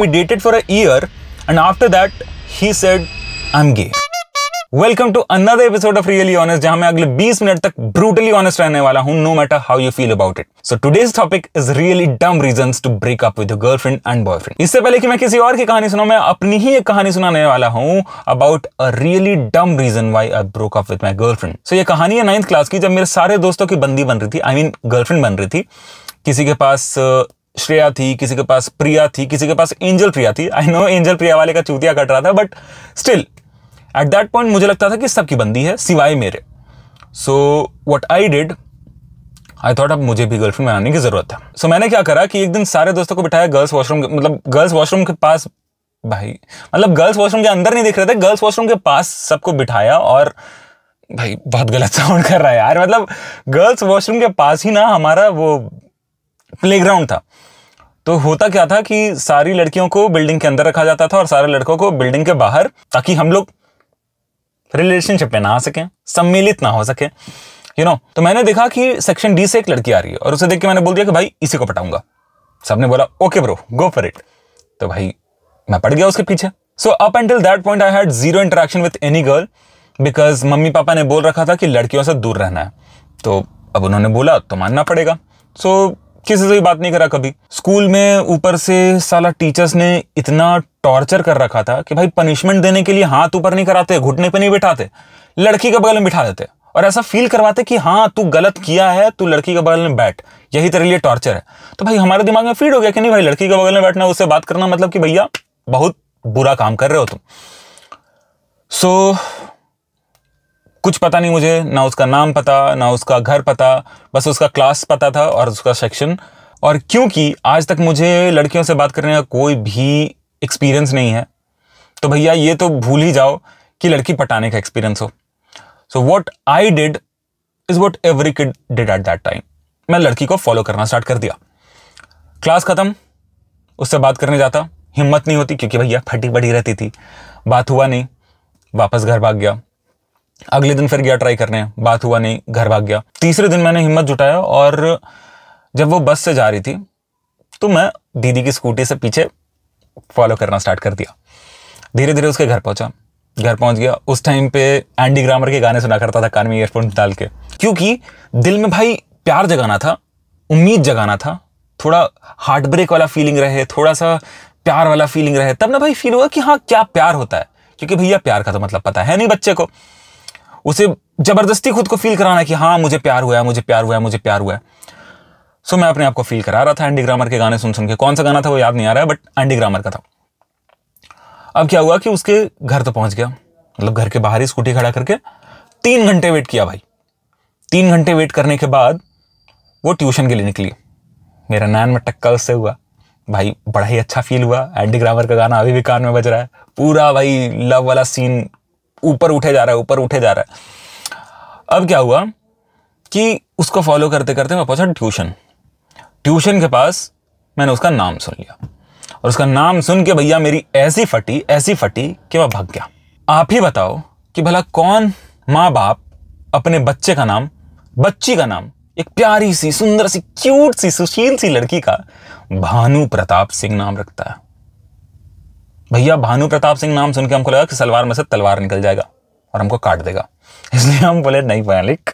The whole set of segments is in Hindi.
We dated for a year and after that he said I'm gay. Welcome to another episode of really honest जहां मैं अगले 20 मिनट तक ब्रूटली ऑनेस्ट रहने वाला हूं no matter how you feel about it so today's topic is really dumb reasons to break up with your girlfriend and boyfriend इससे पहले कि मैं किसी और की कहानी सुनाऊं मैं अपनी ही एक कहानी सुनाने वाला हूं about a really dumb reason why I broke up with my girlfriend so ये कहानी है नाइन्थ क्लास की जब मेरे सारे दोस्तों की बंदी बन रही थी I I mean mean, girlfriend बन रही थी किसी के पास श्रेया थी किसी के पास प्रिया थी किसी के पास एंजल प्रिया थी आई नो एंजल प्रिया वाले का चूतिया कट रहा था but still at that point मुझे लगता था कि सबकी बंदी है सिवाय मेरे so what I did I thought अब मुझे भी गर्लफ्रेंड बनाने की ज़रूरत है सो so, मैंने क्या करा कि एक दिन सारे दोस्तों को बिठाया गर्ल्स वॉशरूम मतलब गर्ल्स वॉशरूम के पास भाई मतलब गर्ल्स वॉशरूम के अंदर नहीं दिख रहे थे गर्ल्स वॉशरूम के पास सबको बिठाया और भाई बहुत गलत साउंड कर रहा है यार मतलब गर्ल्स वॉशरूम के पास ही ना हमारा वो प्ले था तो होता क्या था कि सारी लड़कियों को बिल्डिंग के अंदर रखा जाता था और सारे लड़कों को बिल्डिंग के बाहर ताकि हम लोग रिलेशनशिप में ना आ सकें सम्मिलित ना हो सके यू नो तो मैंने देखा कि सेक्शन डी से एक लड़की आ रही है और उसे देख के मैंने बोल दिया कि भाई इसी को पटाऊंगा सबने बोला okay bro go for it तो भाई मैं पड़ गया उसके पीछे so up until that point I had zero interaction with any girl because मम्मी पापा ने बोल रखा था कि लड़कियों से दूर रहना है तो अब उन्होंने बोला तो मानना पड़ेगा सो so, किसी से भी बात नहीं करा कभी स्कूल में ऊपर से साला टीचर्स ने इतना टॉर्चर कर रखा था कि भाई पनिशमेंट देने के लिए हाथ ऊपर नहीं कराते घुटने पे नहीं बिठाते लड़की के बगल में बिठा देते और ऐसा फील करवाते कि हाँ तू गलत किया है तू लड़की के बगल में बैठ यही तेरे लिए टॉर्चर है तो भाई हमारे दिमाग में फीड हो गया कि नहीं भाई लड़की के बगल में बैठना उससे बात करना मतलब कि भैया बहुत बुरा काम कर रहे हो तुम सो so, कुछ पता नहीं मुझे ना उसका नाम पता ना उसका घर पता बस उसका क्लास पता था और उसका सेक्शन और क्योंकि आज तक मुझे लड़कियों से बात करने का कोई भी एक्सपीरियंस नहीं है तो भैया ये तो भूल ही जाओ कि लड़की पटाने का एक्सपीरियंस हो so what I did is what every kid did at that time मैं लड़की को फॉलो करना स्टार्ट कर दिया क्लास ख़त्म उससे बात करने जाता हिम्मत नहीं होती क्योंकि भैया फटी बड़ी रहती थी बात हुआ नहीं वापस घर भाग गया अगले दिन फिर गया ट्राई करने बात हुआ नहीं घर भाग गया तीसरे दिन मैंने हिम्मत जुटाया और जब वो बस से जा रही थी तो मैं दीदी की स्कूटी से पीछे फॉलो करना स्टार्ट कर दिया धीरे धीरे उसके घर पहुंचा घर पहुंच गया उस टाइम पे एंडी ग्रामर के गाने सुना करता था कान में ईयरफोन डाल के क्योंकि दिल में भाई प्यार जगाना था उम्मीद जगाना था थोड़ा हार्ट ब्रेक वाला फीलिंग रहे थोड़ा सा प्यार वाला फीलिंग रहे तब ना भाई फील हुआ कि हाँ क्या प्यार होता है क्योंकि भैया प्यार का तो मतलब पता है नहीं बच्चे को उसे जबरदस्ती खुद को फील कराना कि हाँ मुझे प्यार हुआ है मुझे प्यार हुआ है मुझे प्यार हुआ है सो so, मैं अपने आप को फील करा रहा था एंडी ग्रामर के गाने सुन सुन के कौन सा गाना था वो याद नहीं आ रहा है बट एंडी ग्रामर का था अब क्या हुआ कि उसके घर तो पहुंच गया मतलब घर के बाहर ही स्कूटी खड़ा करके तीन घंटे वेट किया भाई तीन घंटे वेट करने के बाद वो ट्यूशन के लिए निकली मेरा नैन में टक्का उससे हुआ भाई बड़ा ही अच्छा फील हुआ एंडी ग्रामर का गाना अभी भी कान में बज रहा है पूरा भाई लव वाला सीन ऊपर उठे जा रहा है ऊपर उठे जा रहा है अब क्या हुआ कि उसको फॉलो करते करते मैं पहुंचा ट्यूशन ट्यूशन के पास मैंने उसका नाम सुन लिया और उसका नाम सुन के भैया मेरी ऐसी फटी ऐसी फटी कि मैं भाग गया आप ही बताओ कि भला कौन माँ बाप अपने बच्चे का नाम बच्ची का नाम एक प्यारी सी सुंदर सी क्यूट सी सुशील सी लड़की का भानु प्रताप सिंह नाम रखता है भैया भानु प्रताप सिंह नाम सुन के हमको लगा कि सलवार में से तलवार निकल जाएगा और हमको काट देगा इसलिए हम बोले नहीं मालिक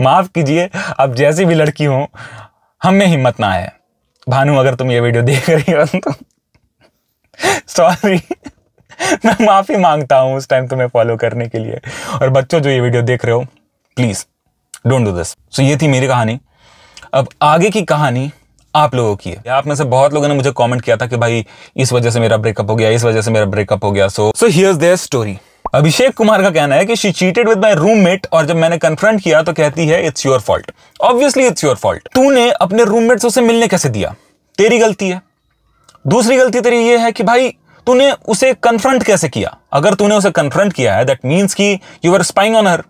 माफ़ कीजिए अब जैसी भी लड़की हो हम में हिम्मत ना है भानु अगर तुम ये वीडियो देख रही हो तो सॉरी मैं माफ़ी मांगता हूँ उस टाइम तुम्हें फॉलो करने के लिए और बच्चों जो ये वीडियो देख रहे हो please don't do this so ये थी मेरी कहानी अब आगे की कहानी आप लोगों की है आप में से बहुत लोगों ने मुझे कमेंट किया था कि भाई इस वजह से मेरा ब्रेकअप हो गया इस वजह से मेरा ब्रेकअप हो गया so so here's their story Abhishek Kumar का कहना है कि she cheated with my roommate और जब मैंने कन्फ्रंट किया तो कहती है it's your fault obviously it's your fault तूने अपने रूममेट से उसे मिलने कैसे दिया तेरी गलती है दूसरी गलती तेरी ये है कि भाई तूने उसे कन्फ्रंट कैसे किया अगर तूने उसे कन्फ्रंट किया है दैट मीन्स कि you are spying on her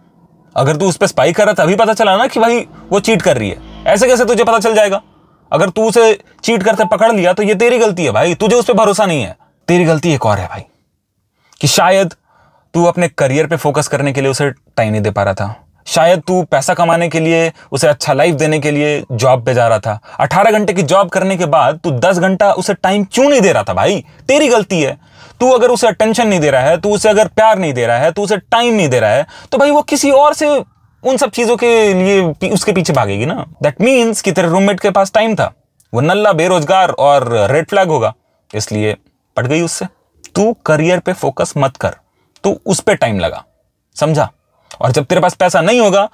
अगर तू उस पर स्पाई कर रहा था अभी पता चला ना कि भाई वो चीट कर रही है ऐसे कैसे तुझे पता चल जाएगा अगर तू उसे चीट करते पकड़ लिया तो ये तेरी गलती है भाई तुझे उस पर भरोसा नहीं है तेरी गलती एक और है भाई कि शायद तू अपने करियर पे फोकस करने के लिए उसे टाइम नहीं दे पा रहा था शायद तू पैसा कमाने के लिए उसे अच्छा लाइफ देने के लिए जॉब पे जा रहा था अठारह घंटे की जॉब करने के बाद तू दस घंटा उसे टाइम क्यों नहीं दे रहा था भाई तेरी गलती है तू अगर उसे अटेंशन नहीं दे रहा है तू उसे अगर प्यार नहीं दे रहा है तू उसे टाइम नहीं दे रहा है तो भाई वो किसी और से उन सब चीजों के लिए उसके पीछे भागेगी ना दैट मीन्स कि तेरे रूममेट के पास टाइम था वो नल्ला बेरोजगार और रेड फ्लैग होगा इसलिए पट गई उससे तू करियर पे फोकस मत कर तू उस पर टाइम लगा समझा और जब तेरे पास पैसा नहीं होगा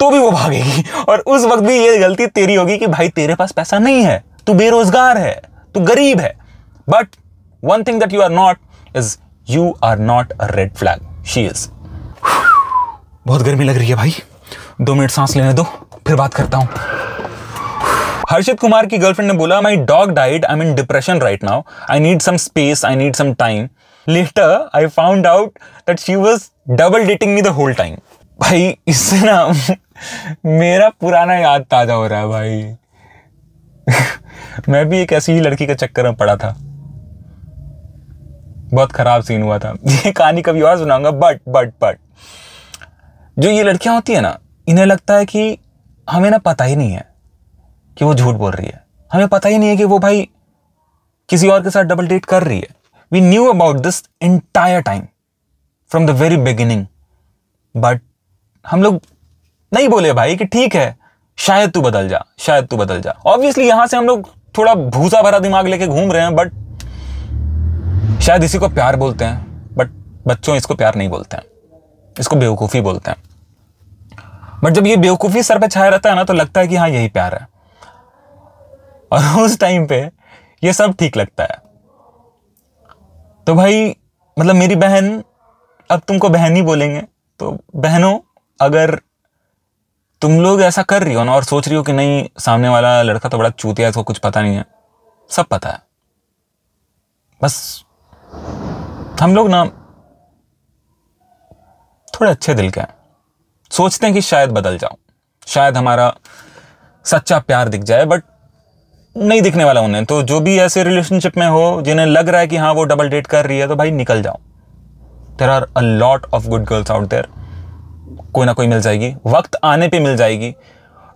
तो भी वो भागेगी और उस वक्त भी ये गलती तेरी होगी कि भाई तेरे पास पैसा नहीं है तू बेरोजगार है तू गरीब है but one thing that you are not is you are not a red flag she is बहुत गर्मी लग रही है भाई दो मिनट सांस लेने दो फिर बात करता हूँ हर्षित कुमार की गर्लफ्रेंड ने बोला my dog died I mean depression right now I need some space I need some time later I found out that she was double dating me the whole time भाई इससे ना मेरा पुराना याद ताज़ा हो रहा है भाई मैं भी एक ऐसी ही लड़की के चक्कर में पड़ा था बहुत ख़राब सीन हुआ था ये कहानी कभी और सुनाऊंगा बट बट बट जो ये लड़कियां होती है ना इन्हें लगता है कि हमें ना पता ही नहीं है कि वो झूठ बोल रही है हमें पता ही नहीं है कि वो भाई किसी और के साथ डबल डेट कर रही है we knew about this entire time from the very beginning but हम लोग नहीं बोले भाई कि ठीक है शायद तू बदल जा शायद तू बदल जा ऑब्वियसली यहां से हम लोग थोड़ा भूसा भरा दिमाग लेके घूम रहे हैं बट शायद इसी को प्यार बोलते हैं बट बच्चों इसको प्यार नहीं बोलते हैं इसको बेवकूफ़ी बोलते हैं बट जब ये बेवकूफ़ी सर पे छाया रहता है ना तो लगता है कि हाँ यही प्यार है और उस टाइम पे ये सब ठीक लगता है तो भाई मतलब मेरी बहन अब तुमको बहन ही बोलेंगे तो बहनों अगर तुम लोग ऐसा कर रही हो ना और सोच रही हो कि नहीं सामने वाला लड़का तो बड़ा चूतिया इसको कुछ पता नहीं है सब पता है बस हम लोग ना थोड़े अच्छे दिल के हैं सोचते हैं कि शायद बदल जाऊं शायद हमारा सच्चा प्यार दिख जाए बट नहीं दिखने वाला उन्हें तो जो भी ऐसे रिलेशनशिप में हो जिन्हें लग रहा है कि हाँ वो डबल डेट कर रही है तो भाई निकल जाओ there are a lot of good girls out there कोई ना कोई मिल जाएगी वक्त आने पे मिल जाएगी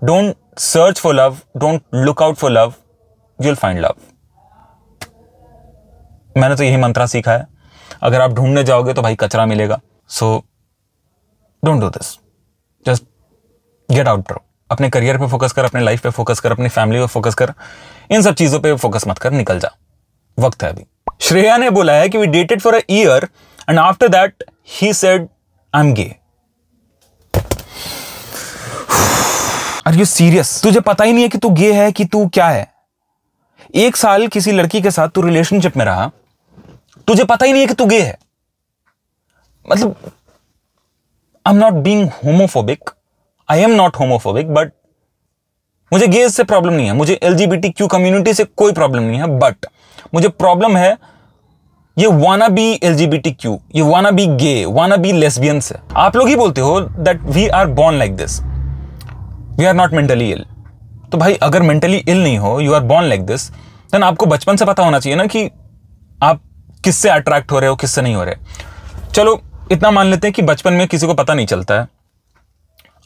don't search for love don't look out for love will find love मैंने तो यही मंत्रा सीखा है अगर आप ढूंढने जाओगे तो भाई कचरा मिलेगा so don't do this just get out bro अपने करियर पे फोकस कर अपने लाइफ पे फोकस कर अपनी फैमिली पे फोकस कर इन सब चीज़ों पे फोकस मत कर निकल जा वक्त है अभी श्रेया ने बोला है कि we dated for a year and after that he said I am gay are you serious तुझे पता ही नहीं है कि तू गे है कि तू क्या है एक साल किसी लड़की के साथ तू रिलेशनशिप में रहा तुझे पता ही नहीं है कि तू गे है मतलब I am not being homophobic I am not homophobic but मुझे गेज से प्रॉब्लम नहीं है मुझे एल क्यू कम्युनिटी से कोई प्रॉब्लम नहीं है बट मुझे प्रॉब्लम है ये wanna be L G B T Q ये wanna be gay wanna be lesbian से आप लोग ही बोलते हो that we are born like this we are not mentally ill तो भाई अगर मेंटली इल नहीं हो you are born like this then आपको बचपन से पता होना चाहिए ना कि आप किससे अट्रैक्ट हो रहे हो किससे नहीं हो रहे चलो इतना मान लेते हैं कि बचपन में किसी को पता नहीं चलता है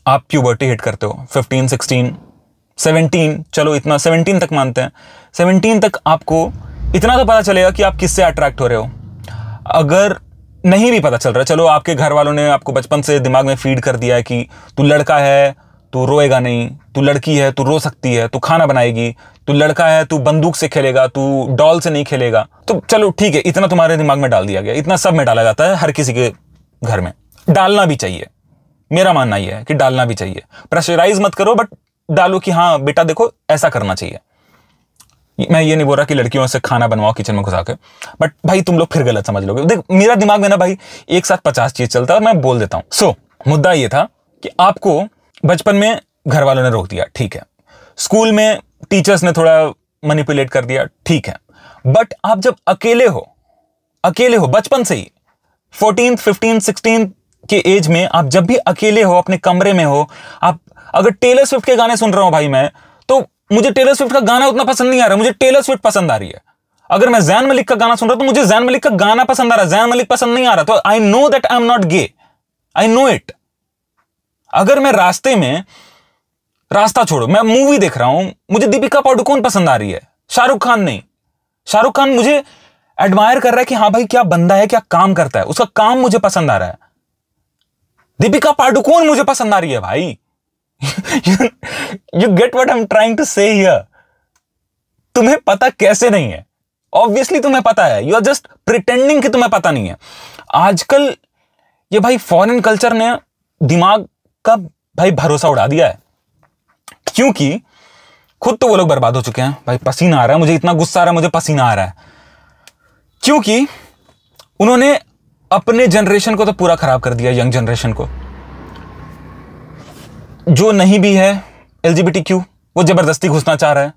आप प्यूबर्टी हिट करते हो फिफ्टीन सिक्सटीन सेवनटीन चलो इतना सेवनटीन तक मानते हैं सेवनटीन तक आपको इतना तो पता चलेगा कि आप किससे अट्रैक्ट हो रहे हो अगर नहीं भी पता चल रहा चलो आपके घर वालों ने आपको बचपन से दिमाग में फीड कर दिया है कि तू लड़का है तू रोएगा नहीं तू लड़की है तू रो सकती है तू खाना बनाएगी तू लड़का है तू बंदूक से खेलेगा तू डॉल से नहीं खेलेगा तो चलो ठीक है इतना तुम्हारे दिमाग में डाल दिया गया इतना सब में डाला जाता है हर किसी के घर में डालना भी चाहिए मेरा मानना यह है कि डालना भी चाहिए प्रेशराइज मत करो बट डालो कि हाँ बेटा देखो ऐसा करना चाहिए मैं ये नहीं बोल रहा कि लड़कियों से खाना बनवाओ किचन में घुसा के बट भाई तुम लोग फिर गलत समझ लोगे देख मेरा दिमाग में ना भाई एक साथ पचास चीज चलता है मैं बोल देता हूँ सो so, मुद्दा ये था कि आपको बचपन में घर वालों ने रोक दिया ठीक है स्कूल में टीचर्स ने थोड़ा मनीपुलेट कर दिया ठीक है बट आप जब अकेले हो अकेले हो बचपन से ही फोर्टीन फिफ्टीन सिक्सटीन के एज में आप जब भी अकेले हो अपने कमरे में हो आप अगर टेलर स्विफ्ट के गाने सुन रहा हूँ भाई मैं तो मुझे टेलर स्विफ्ट का गाना उतना पसंद नहीं आ रहा मुझे टेलर स्विफ्ट पसंद आ रही है अगर मैं जैन मलिक का गाना सुन रहा हूं तो मुझे जैन मलिक का गाना पसंद आ रहा है जैन मलिक पसंद नहीं आ रहा तो I know that I am not gay I know it अगर मैं रास्ते में रास्ता छोड़ो मैं मूवी देख रहा हूं मुझे दीपिका पाडुकोन पसंद आ रही है शाहरुख खान नहीं शाहरुख खान मुझे एडमायर कर रहा है कि हाँ भाई क्या बंदा है क्या काम करता है उसका काम मुझे पसंद आ रहा है दीपिका पाडुकोन मुझे पसंद आ रही है भाई you get what I am trying to say तुम्हें पता कैसे नहीं है ऑब्वियसली तुम्हें पता है यू आर जस्ट प्रिटेंडिंग कि तुम्हें पता नहीं है आजकल ये भाई फॉरेन कल्चर ने दिमाग का भाई भरोसा उड़ा दिया है क्योंकि खुद तो वो लोग बर्बाद हो चुके हैं भाई पसीना आ रहा है मुझे इतना गुस्सा आ रहा है मुझे पसीना आ रहा है क्योंकि उन्होंने अपने जनरेशन को तो पूरा ख़राब कर दिया यंग जनरेशन को जो नहीं भी है एल क्यू वो ज़बरदस्ती घुसना चाह रहे हैं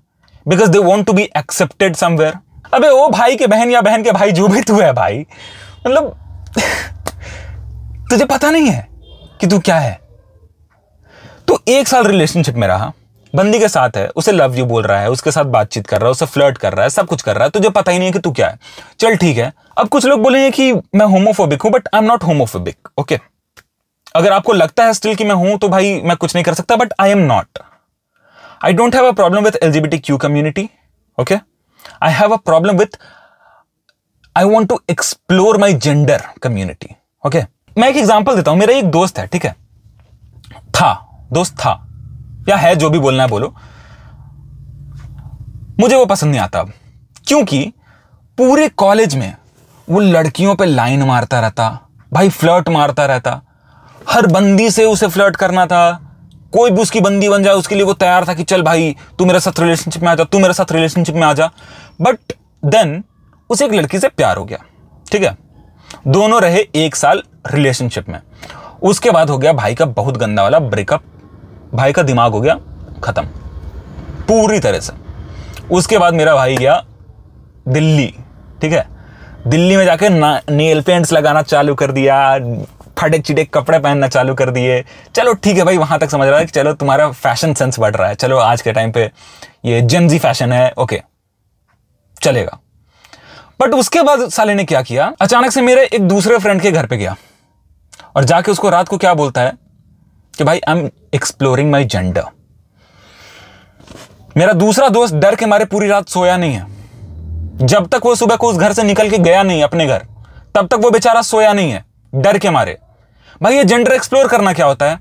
because they want to be accepted somewhere अबे ओ भाई के बहन या बहन के भाई जो भी तू है भाई मतलब तुझे पता नहीं है कि तू क्या है तो एक साल रिलेशनशिप में रहा बंदी के साथ है उसे लव यू बोल रहा है उसके साथ बातचीत कर रहा है उसे फ्लर्ट कर रहा है सब कुछ कर रहा है तुझे पता ही नहीं है कि तू क्या है चल ठीक है अब कुछ लोग बोलेंगे कि मैं होमोफोबिक हूं but I am not homophobic okay अगर आपको लगता है स्टिल कि मैं हूं तो भाई मैं कुछ नहीं कर सकता but I am not I don't have a problem with L G Q community okay I have a problem with I want to explore my gender community okay मैं एक एग्जाम्पल देता हूं मेरा एक दोस्त है ठीक है था दोस्त था या है जो भी बोलना है बोलो मुझे वो पसंद नहीं आता अब क्योंकि पूरे कॉलेज में वो लड़कियों पे लाइन मारता रहता भाई फ्लर्ट मारता रहता हर बंदी से उसे फ्लर्ट करना था कोई भी उसकी बंदी बन जाए उसके लिए वो तैयार था कि चल भाई तू मेरे साथ रिलेशनशिप में आ जा तू मेरे साथ रिलेशनशिप में आ जा बट देन उसे एक लड़की से प्यार हो गया ठीक है दोनों रहे एक साल रिलेशनशिप में उसके बाद हो गया भाई का बहुत गंदा वाला ब्रेकअप भाई का दिमाग हो गया ख़त्म पूरी तरह से उसके बाद मेरा भाई गया दिल्ली ठीक है दिल्ली में जाके ना नेल पेंट्स लगाना चालू कर दिया फटे चिटे कपड़े पहनना चालू कर दिए चलो ठीक है भाई वहाँ तक समझ रहा है कि चलो तुम्हारा फैशन सेंस बढ़ रहा है चलो आज के टाइम पे ये जेंजी फैशन है ओके चलेगा बट उसके बाद साले ने क्या किया अचानक से मेरे एक दूसरे फ्रेंड के घर पे गया और जाके उसको रात को क्या बोलता है कि भाई I am exploring my gender मेरा दूसरा दोस्त डर के मारे पूरी रात सोया नहीं है जब तक वो सुबह को उस घर से निकल के गया नहीं अपने घर तब तक वो बेचारा सोया नहीं है डर के मारे भाई ये जेंडर एक्सप्लोर करना क्या होता है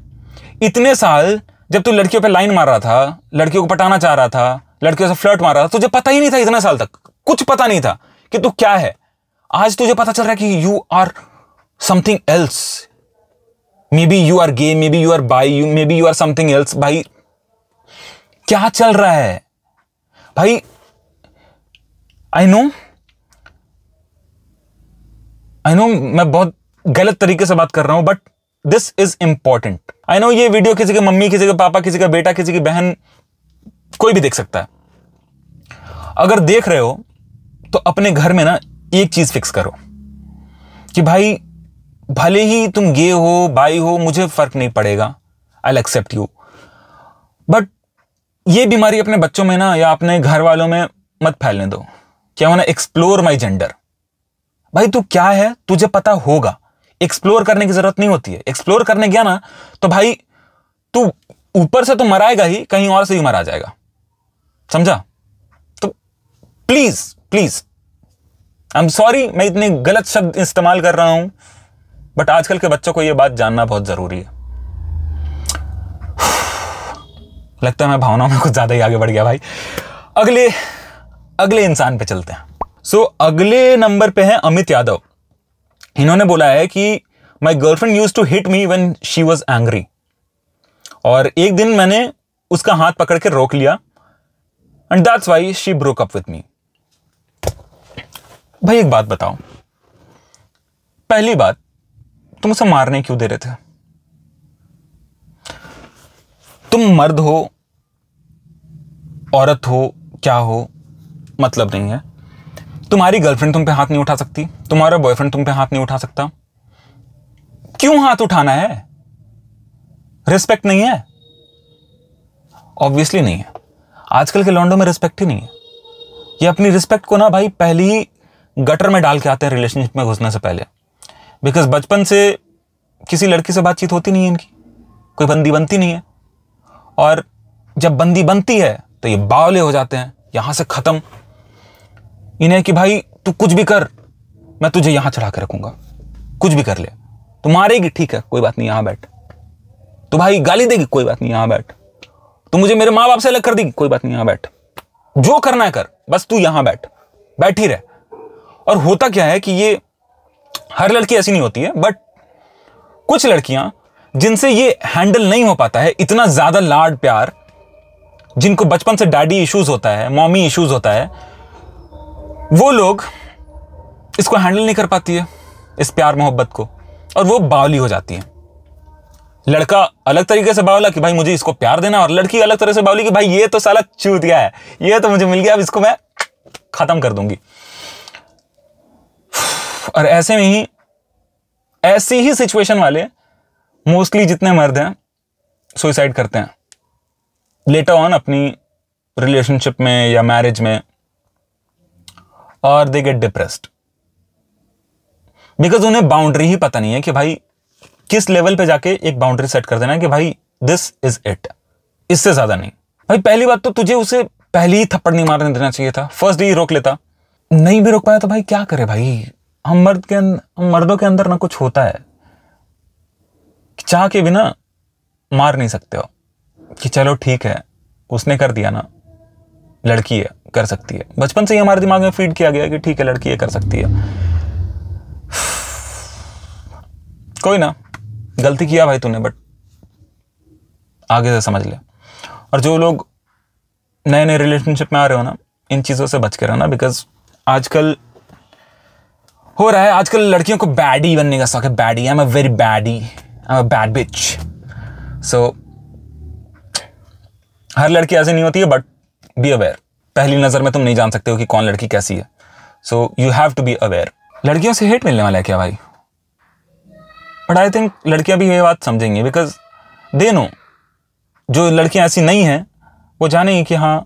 इतने साल जब तू लड़कियों पे लाइन मार रहा था लड़कियों को पटाना चाह रहा था लड़कियों से फ्लर्ट मार रहा था तुझे पता ही नहीं था इतना साल तक कुछ पता नहीं था कि तू क्या है आज तुझे पता चल रहा है कि you are something else maybe you are gay maybe you are bi you maybe you are something else भाई क्या चल रहा है भाई आई नो आई नो मैं बहुत गलत तरीके से बात कर रहा हूं but this is important I know ये वीडियो किसी के मम्मी किसी के पापा किसी का बेटा किसी की बहन कोई भी देख सकता है अगर देख रहे हो तो अपने घर में ना एक चीज फिक्स करो कि भाई भले ही तुम गे हो बाई हो मुझे फ़र्क नहीं पड़ेगा आई एक्सेप्ट यू बट ये बीमारी अपने बच्चों में ना या अपने घर वालों में मत फैलने दो क्या होना एक्सप्लोर माई जेंडर भाई तू क्या है तुझे पता होगा एक्सप्लोर करने की जरूरत नहीं होती है एक्सप्लोर करने गया ना तो भाई तू ऊपर से तो मराएगा ही कहीं और से ही मरा जाएगा समझा तो please please I am sorry मैं इतने गलत शब्द इस्तेमाल कर रहा हूं बट आजकल के बच्चों को ये बात जानना बहुत ज़रूरी है लगता है मैं भावनाओं में कुछ ज़्यादा ही आगे बढ़ गया भाई अगले अगले इंसान पे चलते हैं सो so, अगले नंबर पे हैं अमित यादव इन्होंने बोला है कि my girlfriend used to hit me when she was angry और एक दिन मैंने उसका हाथ पकड़ के रोक लिया and that's why she broke up with me भाई एक बात बताओ पहली बात तुम उसे मारने क्यों दे रहे थे तुम मर्द हो औरत हो क्या हो मतलब नहीं है तुम्हारी गर्लफ्रेंड तुम पे हाथ नहीं उठा सकती तुम्हारा बॉयफ्रेंड तुम पे हाथ नहीं उठा सकता क्यों हाथ उठाना है रिस्पेक्ट नहीं है ऑब्वियसली नहीं है आजकल के लॉन्डो में रिस्पेक्ट ही नहीं है ये अपनी रिस्पेक्ट को ना भाई पहली गटर में डाल के आते हैं रिलेशनशिप में घुसने से पहले बिकॉज बचपन से किसी लड़की से बातचीत होती नहीं है इनकी कोई बंदी बनती नहीं है और जब बंदी बनती है तो ये बावले हो जाते हैं यहां से ख़त्म इन्हें कि भाई तू कुछ भी कर मैं तुझे यहाँ चढ़ा के रखूंगा कुछ भी कर ले तू मारेगी ठीक है कोई बात नहीं यहाँ बैठ तू भाई गाली देगी कोई बात नहीं यहाँ बैठ तू मुझे मेरे माँ बाप से अलग कर देगी कोई बात नहीं यहाँ बैठ जो करना है कर बस तू यहाँ बैठ बैठ ही रह और होता क्या है कि ये हर लड़की ऐसी नहीं होती है बट कुछ लड़कियां जिनसे ये हैंडल नहीं हो पाता है इतना ज़्यादा लाड प्यार जिनको बचपन से डैडी इश्यूज होता है मॉमी इश्यूज होता है वो लोग इसको हैंडल नहीं कर पाती है इस प्यार मोहब्बत को और वो बावली हो जाती है लड़का अलग तरीके से बावला कि भाई मुझे इसको प्यार देना और लड़की अलग तरह से बावली कि भाई ये तो साला चूत गया है ये तो मुझे मिल गया अब इसको मैं ख़त्म कर दूंगी और ऐसे में ही ऐसी ही सिचुएशन वाले मोस्टली जितने मर्द हैं सुसाइड करते हैं लेटर ऑन अपनी रिलेशनशिप में या मैरिज में और दे गेट डिप्रेस्ड बिकॉज उन्हें बाउंड्री ही पता नहीं है कि भाई किस लेवल पे जाके एक बाउंड्री सेट कर देना है कि भाई दिस इज इट इससे ज्यादा नहीं भाई पहली बात तो तुझे उसे पहले ही थप्पड़ नहीं मारने देना चाहिए था फर्स्ट डे ही रोक लेता नहीं भी रोक पाया तो भाई क्या करे भाई हम मर्द के अं-, हम मर्दों के अंदर ना कुछ होता है चाह के बिना मार नहीं सकते हो कि चलो ठीक है उसने कर दिया ना लड़की है कर सकती है बचपन से ही हमारे दिमाग में फीड किया गया कि ठीक है लड़की है कर सकती है कोई ना गलती किया भाई तूने बट आगे से समझ ले और जो लोग नए नए रिलेशनशिप में आ रहे हो ना इन चीज़ों से बच के रहना बिकॉज आजकल हो रहा है आजकल लड़कियों को बैडी बनने का शौक है baddie I am a very baddie I am a bad bitch so हर लड़की ऐसी नहीं होती है बट बी अवेयर पहली नज़र में तुम नहीं जान सकते हो कि कौन लड़की कैसी है so you have to be aware लड़कियों से हेट मिलने वाला है क्या भाई बट आई थिंक लड़कियां भी ये बात समझेंगी बिकॉज दे नो जो लड़कियां ऐसी नहीं हैं वो जानेंगी कि हाँ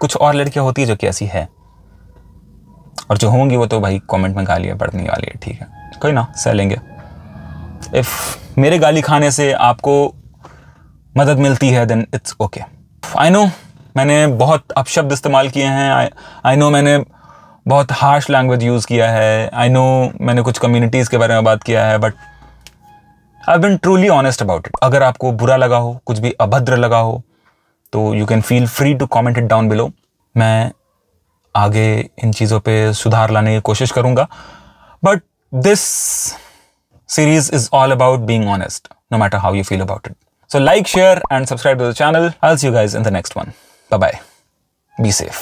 कुछ और लड़कियां होती है जो कि ऐसी है और जो होंगी वो तो भाई कमेंट में गालियाँ पड़ने वाली है ठीक है कोई ना सह लेंगे इफ़ मेरे गाली खाने से आपको मदद मिलती है then it's okay I know मैंने बहुत अपशब्द इस्तेमाल किए हैं आई नो मैंने बहुत हार्श लैंग्वेज यूज़ किया है आई नो मैंने कुछ कम्युनिटीज़ के बारे में बात किया है but I been truly honest about it अगर आपको बुरा लगा हो कुछ भी अभद्र लगा हो तो you can feel free to comment it down below मैं आगे इन चीज़ों पे सुधार लाने की कोशिश करूँगा but this series is all about being honest no matter how you feel about it so like share and subscribe to the channel I see you guys in the next one bye bye be safe